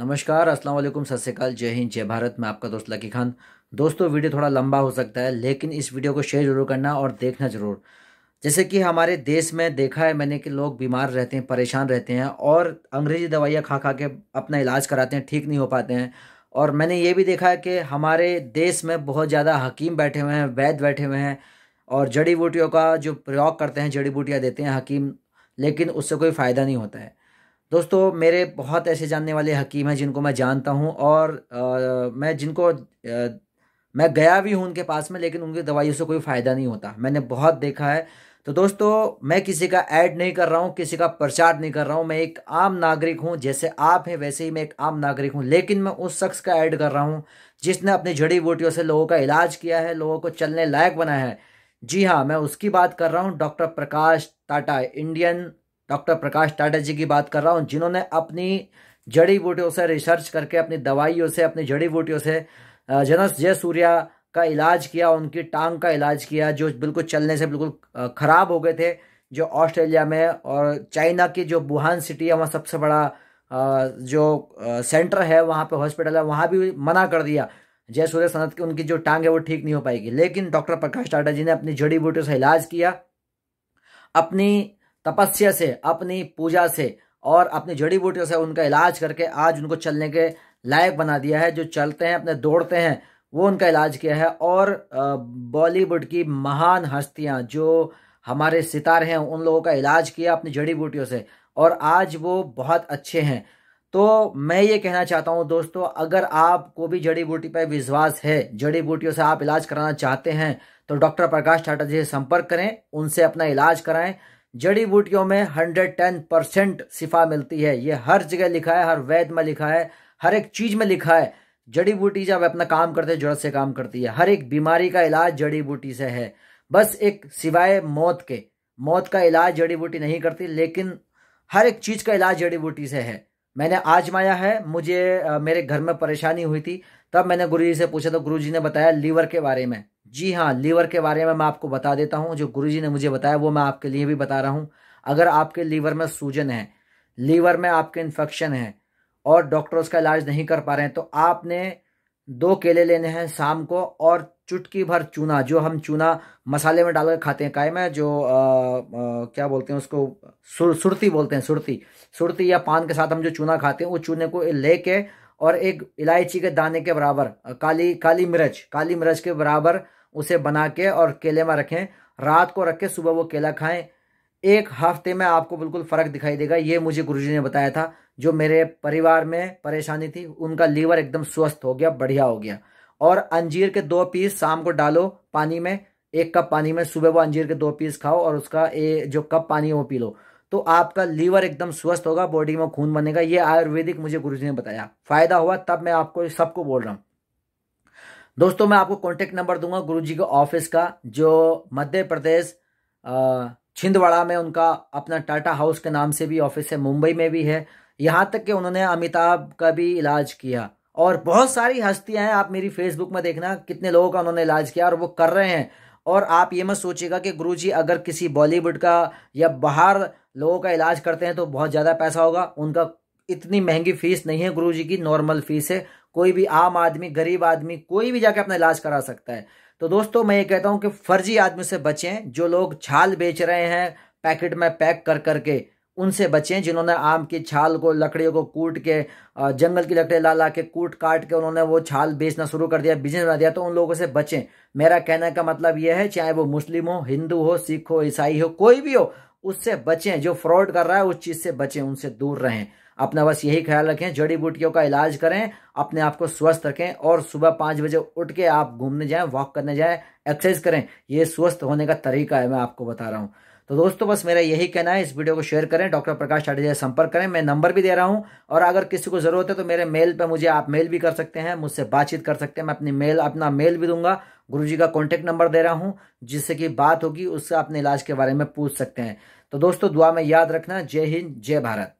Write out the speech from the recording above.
नमस्कार अस्सलाम वालेकुम सत श्रीकाल जय हिंद जय भारत मैं आपका दोस्त लकी खान दोस्तों वीडियो थोड़ा लंबा हो सकता है लेकिन इस वीडियो को शेयर जरूर करना और देखना ज़रूर जैसे कि हमारे देश में देखा है मैंने कि लोग बीमार रहते हैं परेशान रहते हैं और अंग्रेज़ी दवाइयाँ खा खा के अपना इलाज कराते हैं ठीक नहीं हो पाते हैं और मैंने ये भी देखा है कि हमारे देश में बहुत ज़्यादा हकीम बैठे हुए हैं वैद्य बैठे हुए हैं और जड़ी बूटियों का जो प्रयोग करते हैं जड़ी बूटियाँ देते हैं हकीम लेकिन उससे कोई फ़ायदा नहीं होता है दोस्तों मेरे बहुत ऐसे जानने वाले हकीम हैं जिनको मैं जानता हूँ और आ, मैं जिनको आ, मैं गया भी हूँ उनके पास में लेकिन उनकी दवाइयों से कोई फ़ायदा नहीं होता मैंने बहुत देखा है तो दोस्तों मैं किसी का ऐड नहीं कर रहा हूँ किसी का प्रचार नहीं कर रहा हूँ मैं एक आम नागरिक हूँ जैसे आप हैं वैसे ही मैं एक आम नागरिक हूँ लेकिन मैं उस शख्स का ऐड कर रहा हूँ जिसने अपनी जड़ी बूटियों से लोगों का इलाज किया है लोगों को चलने लायक बनाया है जी हाँ मैं उसकी बात कर रहा हूँ doctor Prakash Tata Indian doctor Prakash Tata ji की बात कर रहा हूँ जिन्होंने अपनी जड़ी बूटियों से रिसर्च करके अपनी दवाइयों से अपनी जड़ी बूटियों से जनस जय सूर्या का इलाज किया उनकी टांग का इलाज किया जो बिल्कुल चलने से बिल्कुल ख़राब हो गए थे जो ऑस्ट्रेलिया में और चाइना की जो बुहान सिटी है वहाँ सबसे बड़ा जो सेंटर है वहाँ पे हॉस्पिटल है वहाँ भी मना कर दिया जय सूर्य सनत की उनकी जो टांग है वो ठीक नहीं हो पाएगी लेकिन डॉक्टर प्रकाश टाटा जी ने अपनी जड़ी बूटियों से इलाज किया अपनी तपस्या से अपनी पूजा से और अपनी जड़ी बूटियों से उनका इलाज करके आज उनको चलने के लायक बना दिया है जो चलते हैं अपने दौड़ते हैं वो उनका इलाज किया है और बॉलीवुड की महान हस्तियाँ जो हमारे सितारे हैं उन लोगों का इलाज किया अपनी जड़ी बूटियों से और आज वो बहुत अच्छे हैं तो मैं ये कहना चाहता हूँ दोस्तों अगर आपको भी जड़ी बूटी पर विश्वास है जड़ी बूटियों से आप इलाज कराना चाहते हैं तो डॉक्टर प्रकाश टाटा जी से संपर्क करें उनसे अपना इलाज कराएं जड़ी बूटियों में हंड्रेड टेन परसेंट शिफा मिलती है ये हर जगह लिखा है हर वैद में लिखा है हर एक चीज़ में लिखा है जड़ी बूटी जब अपना काम करते हैं जड़ से काम करती है हर एक बीमारी का इलाज जड़ी बूटी से है बस एक सिवाय मौत के मौत का इलाज जड़ी बूटी नहीं करती लेकिन हर एक चीज़ का इलाज जड़ी बूटी से है मैंने आजमाया है मुझे मेरे घर में परेशानी हुई थी तब मैंने गुरु जी से पूछा तो गुरु जी ने बताया लीवर के बारे में जी हाँ लीवर के बारे में मैं आपको बता देता हूँ जो गुरु ने मुझे बताया वो मैं आपके लिए भी बता रहा हूँ अगर आपके लीवर में सूजन है लीवर में आपके इन्फेक्शन है और डॉक्टर उसका इलाज नहीं कर पा रहे हैं तो आपने दो केले लेने हैं शाम को और चुटकी भर चूना जो हम चूना मसाले में डालकर खाते हैं काय में जो आ, आ, क्या बोलते हैं उसको सुर, सुरती बोलते हैं सुरती सुरती या पान के साथ हम जो चूना खाते हैं वो चूने को ले और एक इलायची के दाने के बराबर काली काली मिर्च काली मिर्च के बराबर उसे बना के और केले में रखें रात को रख के सुबह वो केला खाएं एक हफ्ते में आपको बिल्कुल फ़र्क दिखाई देगा ये मुझे गुरुजी ने बताया था जो मेरे परिवार में परेशानी थी उनका लीवर एकदम स्वस्थ हो गया बढ़िया हो गया और अंजीर के दो पीस शाम को डालो पानी में एक कप पानी में सुबह वो अंजीर के दो पीस खाओ और उसका ए, जो कप पानी है वो पी लो तो आपका लीवर एकदम स्वस्थ होगा बॉडी में खून बनेगा ये आयुर्वेदिक मुझे गुरुजी ने बताया फ़ायदा हुआ तब मैं आपको सबको बोल रहा हूँ दोस्तों मैं आपको कॉन्टेक्ट नंबर दूंगा जी के ऑफिस का जो मध्य प्रदेश छिंदवाड़ा में उनका अपना टाटा हाउस के नाम से भी ऑफिस है मुंबई में भी है यहाँ तक कि उन्होंने अमिताभ का भी इलाज किया और बहुत सारी हस्तियां हैं आप मेरी फेसबुक में देखना कितने लोगों का उन्होंने इलाज किया और वो कर रहे हैं और आप ये मत सोचिएगा कि गुरुजी अगर किसी बॉलीवुड का या बाहर लोगों का इलाज करते हैं तो बहुत ज़्यादा पैसा होगा उनका इतनी महंगी फीस नहीं है गुरुजी की नॉर्मल फीस है कोई भी आम आदमी गरीब आदमी कोई भी जाके अपना इलाज करा सकता है तो दोस्तों मैं ये कहता हूँ कि फर्जी आदमी से बचें जो लोग छाल बेच रहे हैं पैकेट में पैक कर करके उनसे बचें जिन्होंने आम की छाल को लकड़ियों को कूट के जंगल की लकड़ी ला ला के कूट काट के उन्होंने वो छाल बेचना शुरू कर दिया बिजनेस बना दिया तो उन लोगों से बचें मेरा कहने का मतलब यह है चाहे वो मुस्लिम हो हिंदू हो सिख हो ईसाई हो कोई भी हो उससे बचें जो फ्रॉड कर रहा है उस चीज़ से बचें उनसे दूर रहें अपना बस यही ख्याल रखें जड़ी बूटियों का इलाज करें अपने आप को स्वस्थ रखें और सुबह पाँच बजे उठ के आप घूमने जाएं वॉक करने जाएं एक्सरसाइज करें ये स्वस्थ होने का तरीका है मैं आपको बता रहा हूँ तो दोस्तों बस मेरा यही कहना है इस वीडियो को शेयर करें डॉक्टर प्रकाश से संपर्क करें मैं नंबर भी दे रहा हूं और अगर किसी को ज़रूरत है तो मेरे मेल पर मुझे आप मेल भी कर सकते हैं मुझसे बातचीत कर सकते हैं मैं अपनी मेल अपना मेल भी दूंगा गुरुजी का कॉन्टैक्ट नंबर दे रहा हूँ जिससे कि बात होगी उससे अपने इलाज के बारे में पूछ सकते हैं तो दोस्तों दुआ में याद रखना जय हिंद जय भारत